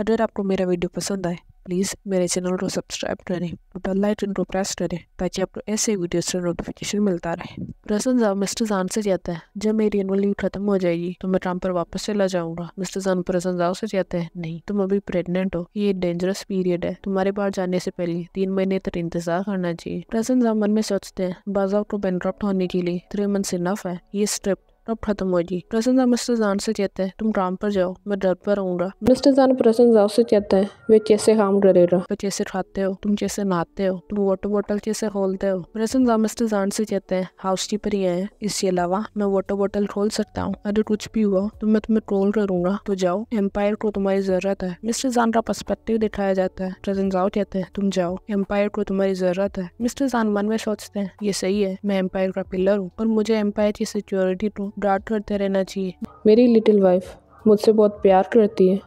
अगर आपको मेरा वीडियो पसंद आए प्लीज़ मेरे चैनल को सब्सक्राइब करें और बेल आइकन को प्रेस करें ताकि आपको ऐसे वीडियोस का नोटिफिकेशन मिलता रहे प्रसन साहब मिस्टर जान से जाता है जब मेरी एनुअल लीव खत्म हो जाएगी तो मैं काम पर वापस चला जाऊंगा मिस्टर जान प्रसन साहब से कहते हैं नहीं तुम अभी प्रेगनेंट हो ये डेंजरस पीरियड है तुम्हारे बाहर जाने से पहले तीन महीने तक इंतजार करना चाहिए प्रसन साहब मन में सोचते हैं बाजार को बैंक्रॉप्ट होने के लिए थ्री मंथ्स इनफ है ये स्ट्रिप अब खत्म हो जी प्रसन्न शाह मिस्टर जान से कहते हैं तुम काम पर जाओ मैं डर पर रहूंगा मिस्टर जान प्रसन्न जाओ से कहते हैं वे कैसे काम करेगा वे कैसे खाते हो तुम कैसे नहाते हो तुम वाटर बॉटल कैसे खोलते हो प्रसन्न जाओ मिस्टर जान से कहते हैं हाउस कीपर ही है इसके अलावा मैं वाटर बॉटल खोल सकता हूँ अरे कुछ भी हुआ तो मैं तुम्हें ट्रोल करूंगा तो जाओ एम्पायर को तुम्हारी जरूरत है मिस्टर जान का पर्सपेक्टिव दिखाया जाता है प्रसन्न जाओ कहते हैं तुम जाओ एम्पायर को तुम्हारी जरूरत है मिस्टर जान मन में सोचते हैं ये सही है मैं एम्पायर का पिलर हूँ और मुझे एम्पायर की सिक्योरिटी तो डांट करते रहना चाहिए मेरी लिटिल वाइफ मुझसे बहुत प्यार करती है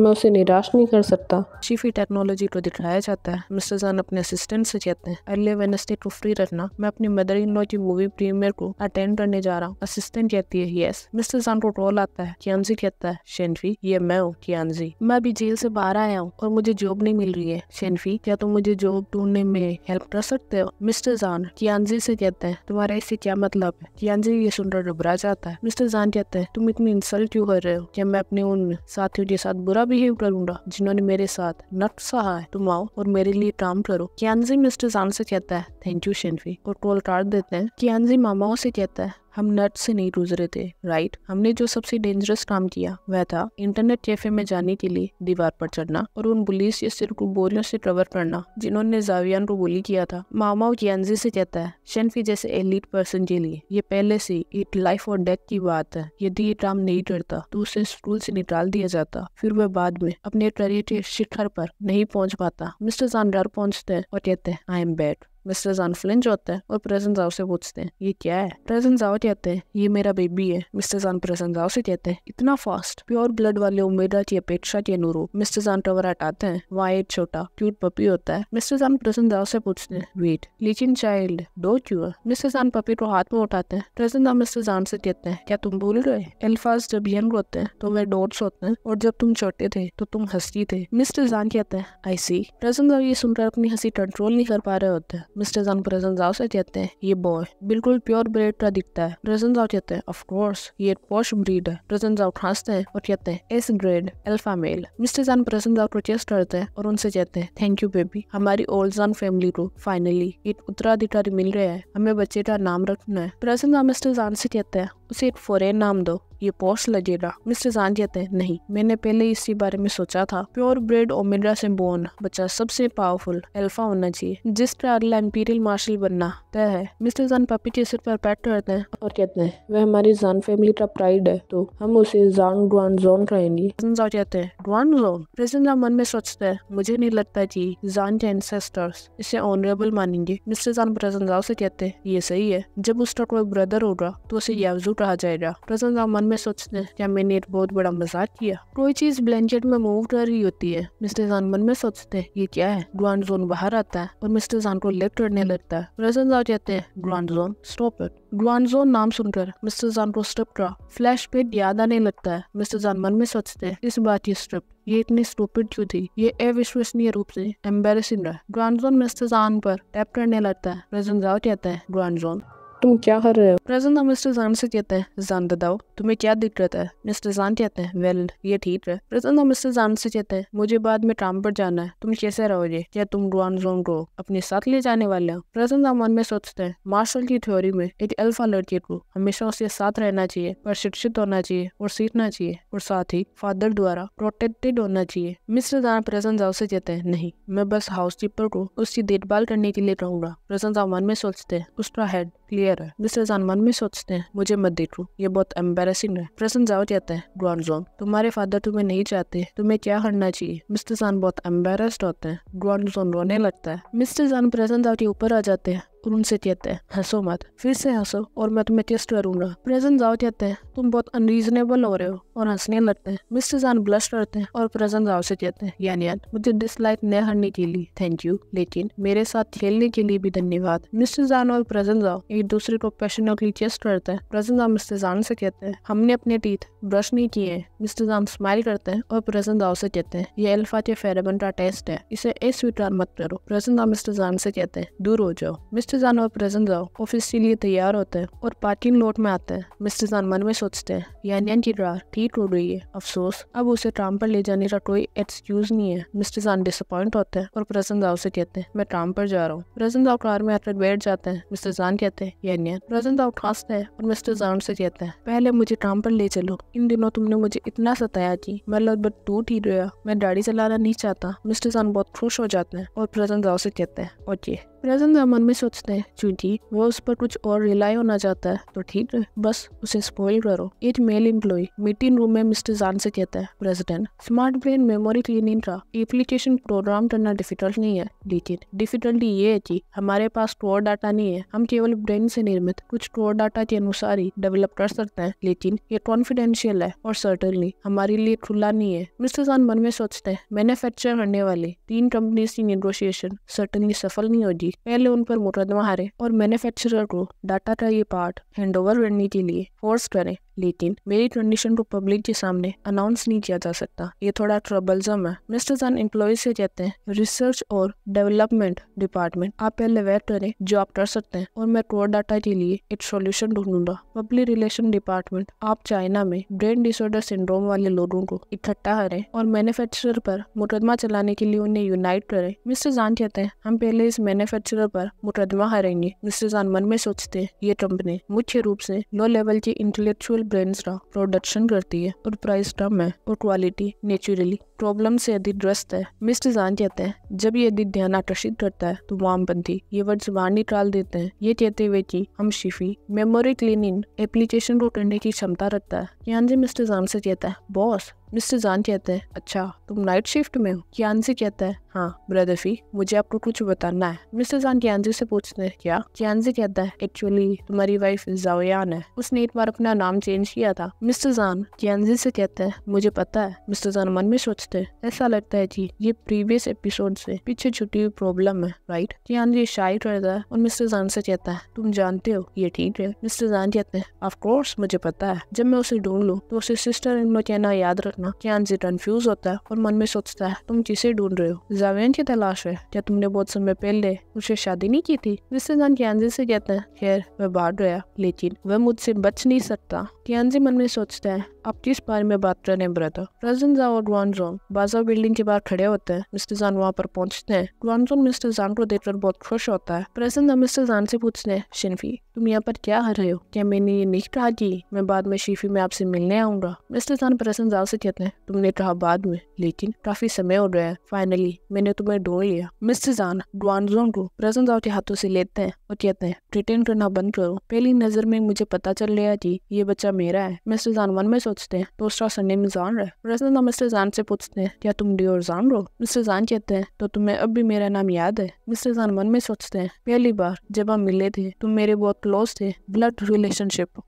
मैं उसे निराश नहीं कर सकता शीफी टेक्नोलॉजी e को दिखाया जाता है मिस्टर जान अपने असिस्टेंट से कहते हैं अगले वेनसडे को फ्री रखना मैं अपनी मदर इन लॉ की मूवी प्रीमियर को अटेंड करने जा रहा हूँ असिस्टेंट कहती है यस मिस्टर जान को कॉल आता है कियानजी कहता है शेनफी ये मैं हूँ कियानजी मैं अभी जेल से बाहर आया हूँ और मुझे जॉब नहीं मिल रही है शेनफी क्या तुम मुझे जॉब ढूंढने में हेल्प कर सकते हो मिस्टर जान कियानजी से कहते हैं तुम्हारा इससे क्या मतलब है कियानजी ये सुनकर घबरा जाता है मिस्टर जान कहते हैं तुम इतनी इंसल्ट क्यों कर रहे हो क्या मैं अपने उन साथियों के साथ बुरा बिहेव करूंगा जिन्होंने मेरे साथ नट सहा है तुम आओ और मेरे लिए काम करो क्या मिस्टर जान से कहता है थैंक यू शेनफी और कॉल काट देते हैं क्यानजी मामाओं से कहता है हम नट से नहीं गुजरे थे राइट हमने जो सबसे डेंजरस काम किया वह था इंटरनेट कैफे में जाने के लिए दीवार पर चढ़ना और उन पुलिस या सिर को बोरियों से कवर करना जिन्होंने जावियान को बोली किया था मामा की से कहता है शेनफी जैसे एलिट पर्सन के लिए ये पहले से एक लाइफ और डेथ की बात है यदि ये काम नहीं करता तो उसे स्कूल से निकाल दिया जाता फिर वह बाद में अपने करियर के शिखर पर नहीं पहुंच पाता मिस्टर जानदार पहुंचते हैं और कहते हैं आई एम बैड मिस्टर जानफ्लिंच होता है और प्रेजेंट जाओ से पूछते हैं ये क्या है प्रेजेंट जाओ कहते हैं ये मेरा बेबी है मिस्टर जान प्रेजेंट जाओ से कहते हैं इतना फास्ट प्योर ब्लड वाले उम्मीदा की अपेक्षा के अनुरूप मिस्टर जान टवर हटाते हैं वहाँ एक छोटा क्यूट पपी होता है मिस्टर जान प्रेजेंट जाओ से पूछते हैं वेट लेकिन चाइल्ड दो क्यूअर मिस्टर जान पपी को हाथ में उठाते हैं प्रेजेंट जाओ मिस्टर जान से कहते हैं क्या तुम भूल रहे एल्फाज जब यंग होते हैं तो वे डोट्स होते हैं और जब तुम छोटे थे तो तुम हंसती थे मिस्टर जान कहते हैं आई सी प्रेजेंट जाओ ये सुनकर अपनी हंसी कंट्रोल नहीं कर पा रहे होते हैं मिस्टर जान प्रेजेंट जाओ से कहते हैं ये बॉय बिल्कुल प्योर ब्रेड का दिखता है प्रेजेंट जाओ कहते हैं ऑफ कोर्स ये पॉश ब्रीड है प्रेजेंट जाओ खांसते हैं और कहते हैं S grade alpha male mister जान प्रेजेंट जाओ को करते हैं और उनसे कहते हैं थैंक यू बेबी हमारी ओल्ड जान फैमिली को फाइनली एक उत्तराधिकारी मिल रहे हैं हमें बच्चे का नाम रखना है प्रेजेंट जाओ मिस्टर जान से कहते हैं उसे एक फॉरेन नाम दो ये पॉश लगेगा मिस्टर जान कहते नहीं मैंने पहले इसी बारे में सोचा था प्योर ब्रेड ओमेगा से बोन बच्चा सबसे पावरफुल एल्फा होना चाहिए जिस पर अगला इम्पीरियल मार्शल बनना तय है मिस्टर जान पपी के सिर पर पैट करते हैं और कहते हैं वह हमारी जान फैमिली का प्राइड है तो हम उसे जान डुआन जोन कहेंगे कहते हैं डुआन जोन प्रेजेंट जान मन में सोचते है मुझे नहीं लगता की जान के एंसेस्टर्स इसे ऑनरेबल मानेंगे मिस्टर जान प्रजन से कहते हैं ये सही है जब उसका कोई ब्रदर होगा तो उसे यावजू कहा जाएगा प्रजन मन में सोचते हैं क्या मैंने एक बहुत बड़ा मजाक किया कोई चीज ब्लैंकेट में मूव कर रही होती है मिस्टर जान मन में सोचते हैं ये क्या है ग्रांड जोन बाहर आता है और मिस्टर जान को लेफ्ट करने लगता है प्रेजेंस आ जाते हैं ग्रांड जोन स्टॉप इट ग्रांड जोन नाम सुनकर मिस्टर जान को स्ट्रिप का फ्लैश पे याद आने लगता है मिस्टर जान मन में सोचते है इस बात की स्ट्रिप ये इतनी स्टूपिड क्यों थी ये अविश्वसनीय रूप से एम्बेसिंग रहा ग्रांड जोन मिस्टर जान पर टैप करने लगता है प्रेजेंस आ कहता है ग्रांड जोन तुम क्या कर रहे हो प्रेजेंट मिस्टर जान से कहते हैं जान ददाओ तुम्हें क्या दिक्कत है मिस्टर जान कहते हैं वेल ये ठीक है प्रेजेंट मिस्टर जान से कहते हैं मुझे बाद में काम पर जाना है तुम कैसे रहोगे क्या तुम डुआन जोन को अपने साथ ले जाने वाले हो प्रेजेंट मन में सोचते हैं मार्शल की थ्योरी में एक अल्फा लड़के को हमेशा उसके साथ रहना चाहिए पर शिक्षित होना चाहिए और सीखना चाहिए और साथ ही फादर द्वारा प्रोटेक्टेड होना चाहिए मिस्टर जान प्रेजेंट जाओ से कहते हैं नहीं मैं बस हाउस कीपर को उसकी देखभाल करने के लिए रहूंगा प्रेजेंट मन में सोचते हैं उसका हेड क्लियर क्लियर है दूसरे मन में सोचते हैं मुझे मत देखो ये बहुत एम्बेसिंग है प्रसन्न जाओ कहते हैं ग्रॉन तुम्हारे फादर तुम्हें नहीं चाहते तुम्हें क्या करना चाहिए मिस्टर जान बहुत एम्बेस्ड होते हैं ग्रॉन जोन रोने लगता है मिस्टर जान प्रसन्न जाओ के ऊपर आ जाते हैं और उनसे कहते हैं हंसो मत फिर से हंसो और मैं तुम्हें टेस्ट करूंगा प्रेजेंट जाओ कहते हैं तुम बहुत अनरीजनेबल हो रहे हो और हंसने लगते हैं मिस्टर जान ब्लश करते हैं और प्रेजेंट जाओ से कहते हैं यान यान मुझे डिसलाइक न हरने के लिए थैंक यू लेकिन मेरे साथ खेलने के लिए भी धन्यवाद मिस्टर जान और प्रेजेंट जाओ एक दूसरे को पैशनेटली टेस्ट करते हैं प्रेजेंट जाओ मिस्टर जान से कहते हैं हमने अपने टीथ ब्रश नहीं किए हैं मिस्टर जान स्माइल करते हैं और प्रेजेंट जाओ से कहते हैं ये अल्फा के फेरेबन का टेस्ट है इसे ए स्वीकार मत करो प्रेजेंट जाओ मिस्टर जान से कहते हैं दूर हो जाओ मिस्टर मिस्टर और प्रेजेंजर ऑफिस के लिए तैयार होते हैं और पार्किंग लोट में आते हैं मिस्टर जान मन में सोचते हैं यान यान की ड्रा ठीक हो रही है अफसोस अब उसे ट्राम पर ले जाने का कोई एक्सक्यूज नहीं है मिस्टर जान डिसअपॉइंट होते हैं और प्रेजेंट जाओ से कहते हैं मैं ट्राम पर जा रहा हूँ प्रेजेंट जाओ कार में आकर बैठ जाते हैं मिस्टर जान कहते हैं यान यान प्रेजेंट जाओ खासते हैं और मिस्टर जान से कहते हैं पहले मुझे ट्राम पर ले चलो इन दिनों तुमने मुझे इतना सताया कि मैं लगभग टूट ही गया मैं गाड़ी चलाना नहीं चाहता मिस्टर जान बहुत खुश हो जाते हैं और प्रेजेंट जाओ से कहते हैं ओके प्रेजेंट जाओ मन में सोच उसने चूंकि वो उस पर कुछ और रिलाई होना चाहता है तो ठीक है बस उसे स्पॉइल करो एक मेल एम्प्लॉय मीटिंग रूम में मिस्टर जान से कहता है president smart brain memory cleaning का एप्लीकेशन प्रोग्राम करना डिफिकल्ट नहीं है लेकिन डिफिकल्टी ये है की हमारे पास कोर डाटा नहीं है हम केवल ब्रेन से निर्मित कुछ कोर डाटा के अनुसार ही डेवलप कर सकते हैं लेकिन ये कॉन्फिडेंशियल है और सर्टनली हमारे लिए खुला नहीं है मिस्टर जान मन में सोचते हैं मैन्युफैक्चर करने वाले तीन कंपनीज की निगोशिएशन सर्टनली सफल नहीं होगी पहले उन पर मोटर पद्मा और मैन्युफैक्चरर को डाटा का ये पार्ट हैंडओवर करने के लिए फोर्स करें लेकिन मेरी कंडीशन को पब्लिक के सामने अनाउंस नहीं किया जा सकता ये थोड़ा ट्रबलजम है मिस्टर एंड एम्प्लॉय से कहते हैं रिसर्च और डेवलपमेंट डिपार्टमेंट आप पहले वेट करें जो आप कर सकते हैं और मैं कोर डाटा के लिए एक सोल्यूशन ढूंढूंगा पब्लिक रिलेशन डिपार्टमेंट आप चाइना में ब्रेन डिसऑर्डर सिंड्रोम वाले लोगों को इकट्ठा करें और मैन्युफैक्चरर पर मुकदमा चलाने के लिए उन्हें यूनाइट करें मिस्टर जान कहते हैं हम पहले इस मैन्युफैक्चरर पर मुकदमा हरेंगे मिस्टर जान मन में सोचते हैं ये कंपनी मुख्य रूप से लो लेवल के इंटेलेक्चुअल ब्रांड्स का प्रोडक्शन करती है और प्राइस कम है और क्वालिटी नेचुरली प्रॉब्लम से यदि ग्रस्त है जान कहते हैं जब ये यदि ध्यान आकर्षित करता है तो वामपंथी ये वर्ड जुबान निकाल देते हैं ये कहते हुए कि हम शिफी मेमोरी क्लीनिंग एप्लीकेशन को करने की क्षमता रखता है यानी मिस्टर जान से कहता है बॉस मिस्टर जान कहते हैं अच्छा तुम नाइट शिफ्ट में हो क्यांजी कहता है हाँ ब्रदरफी मुझे आपको कुछ बताना है मिस्टर जान क्यांजी से पूछते हैं क्या क्यांजी कहता है एक्चुअली तुम्हारी वाइफ जावयान है उसने एक बार अपना नाम चेंज किया था मिस्टर जान क्यांजी से कहते हैं मुझे पता है मिस्टर जान मन में सोचते है ऐसा लगता है जी ये प्रीवियस एपिसोड से पीछे छुट्टी हुई प्रॉब्लम है राइट जियान जी शायद करता है और मिस्टर जान से कहता है तुम जानते हो ये ठीक है मिस्टर जान कहते हैं ऑफकोर्स मुझे पता है जब मैं उसे ढूंढ लूँ तो उसे सिस्टर इन लो कहना याद रखना जियान हाँ जी कन्फ्यूज होता है और मन में सोचता है तुम किसे ढूंढ रहे हो जावेन की तलाश है क्या तुमने बहुत समय पहले उसे शादी नहीं की थी मिस्टर जान जियान से कहते हैं खैर वह बाहर गया लेकिन वह मुझसे बच नहीं सकता हाँ जियान मन में सोचता है आप किस बारे में बात कर रहे हैं ब्रदर प्रेजेंस आवर वन जोन बाजार बिल्डिंग के बाहर खड़े होते हैं मिस्टर जान वहाँ पर पहुंचते हैं ग्वानजोन मिस्टर जान को देखकर बहुत खुश होता है प्रेजेंट मिस्टर जान से पूछते हैं शिनफी तुम यहाँ पर क्या हर रहे हो क्या मैंने ये नहीं कहा कि मैं बाद में शीफी में आपसे मिलने आऊंगा मिस्टर जान प्रेजेंट जान से कहते हैं तुमने कहा बाद में लेकिन काफी समय हो गया है फाइनली मैंने तुम्हें ढूंढ लिया मिस्टर जान ग्वानजोन को प्रेजेंट जाओ के हाथों से लेते हैं और कहते हैं रिटेन करना बंद करो पहली नजर में मुझे पता चल गया कि ये बच्चा मेरा है मिस्टर जान मन में सोचते हैं दूसरा तो सन्ने में जान रहा है प्रेजेंट मिस्टर जान से पूछते पूछते हैं क्या तुम जान रो मिस्टर जान कहते हैं तो तुम्हें अब भी मेरा नाम याद है मिस्टर जान मन में सोचते हैं पहली बार जब हम मिले थे तुम तो मेरे बहुत क्लोज थे ब्लड रिलेशनशिप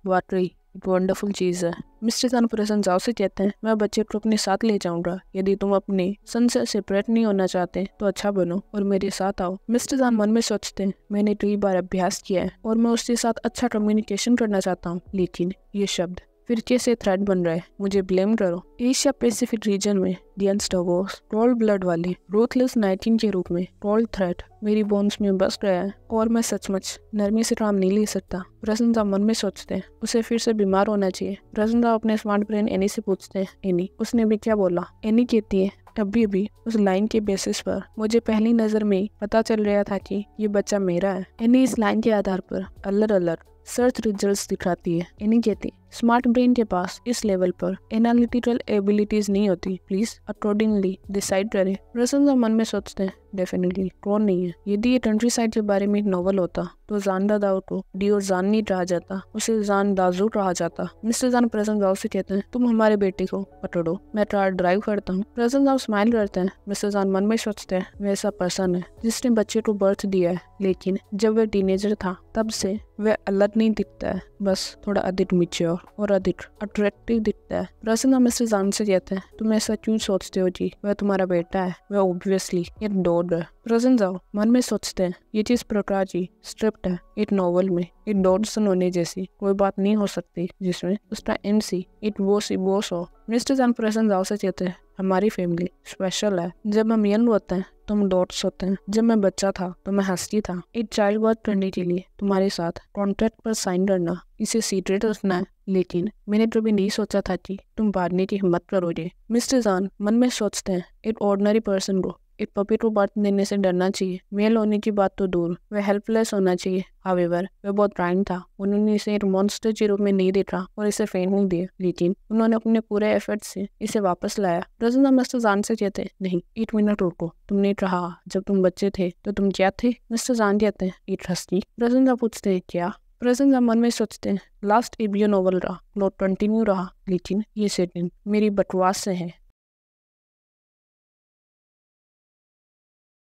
एक वंडरफुल चीज़ है मिस्टर जान प्रसन्न जाओ से कहते हैं मैं बच्चे को अपने साथ ले जाऊंगा यदि तुम अपने सन से सेपरेट नहीं होना चाहते तो अच्छा बनो और मेरे साथ आओ मिस्टर जान मन में सोचते हैं मैंने कई तो बार अभ्यास किया है और मैं उसके साथ अच्छा कम्युनिकेशन करना चाहता हूँ लेकिन ये शब्द फिर कैसे थ्रेट बन रहा है मुझे ब्लेम करो एशिया पैसिफिक रीजन में डियंस स्टोवोस टोल्ड ब्लड वाले रूथलेस नाइटिन के रूप में टोल्ड थ्रेट मेरी बोन्स में बस गया है और मैं सचमुच नरमी से काम नहीं ले सकता रजनदा मन में सोचते हैं उसे फिर से बीमार होना चाहिए रजनदा अपने स्मार्ट ब्रेन एनी से पूछते हैं एनी उसने भी क्या बोला एनी कहती है अभी अभी उस लाइन के बेसिस पर मुझे पहली नजर में पता चल रहा था कि ये बच्चा मेरा है एनी इस लाइन के आधार पर अलर अलर सर्च रिजल्ट्स दिखाती है एनी कहती स्मार्ट ब्रेन के पास इस लेवल पर एनालिटिकल एबिलिटीज नहीं होती प्लीज अकॉर्डिंगली डिसाइड करें रसल मन में सोचते हैं डेफिनेटली कौन नहीं है यदि ये कंट्री साइड के बारे में एक नॉवल होता तो जानदा दाऊ को डियो जाननी कहा जाता उसे जान दाजू कहा जाता मिस्टर जान प्रेजेंट दाऊ से कहते हैं तुम हमारे बेटे को पकड़ो मैं कार ड्राइव करता हूँ प्रेजेंट दाऊ स्माइल करते हैं मिस्टर जान मन में सोचते हैं वह ऐसा पर्सन है जिसने बच्चे को बर्थ दिया है लेकिन जब वह टीनेजर था तब से वह अलग नहीं दिखता है बस थोड़ा अधिक मिच्योर और अधिक अट्रैक्टिव दिखता है रसन हम इसे जान से कहते हैं तुम ऐसा क्यों सोचते हो जी वह तुम्हारा बेटा है वह ऑब्वियसली एक डॉग है रसन जाओ मन में सोचते हैं ये चीज प्रकार जी स्क्रिप्ट है एक नॉवल में एक डॉडसन होने जैसी कोई बात नहीं हो सकती जिसमें उसका एम सी इट वो सी वो सो मिस्टर जान प्रसन जाओ से कहते हैं हमारी फैमिली स्पेशल है जब हम यंग होते हैं तो हम डॉट्स होते हैं जब मैं बच्चा था तो मैं हंसती था एक चाइल्ड बर्थ करने के लिए तुम्हारे साथ कॉन्ट्रैक्ट पर साइन करना इसे सीक्रेट रखना है लेकिन मैंने तो भी नहीं सोचा था कि तुम बांटने की हिम्मत करोगे मिस्टर जान मन में सोचते हैं एक ऑर्डनरी पर्सन को एक पपी को बांट देने से डरना चाहिए मेल होने की बात तो दूर वह हेल्पलेस होना चाहिए हावेवर वह बहुत ब्राइंड था उन्होंने इसे एक मॉन्स्टर के रूप में नहीं देखा और इसे फेन नहीं दिया लेकिन उन्होंने अपने पूरे एफर्ट से इसे वापस लाया रजना मिस्टर जान से कहते नहीं एक मिनट रुको तुमने कहा जब तुम बच्चे थे तो तुम क्या थे मिस्टर जान कहते हैं एक हस्ती रजना पूछते क्या प्रेजेंट जमान में सोचते हैं लास्ट एबियन नोवल रहा नोट कंटिन्यू रहा लेकिन ये सेटिंग मेरी बकवास से है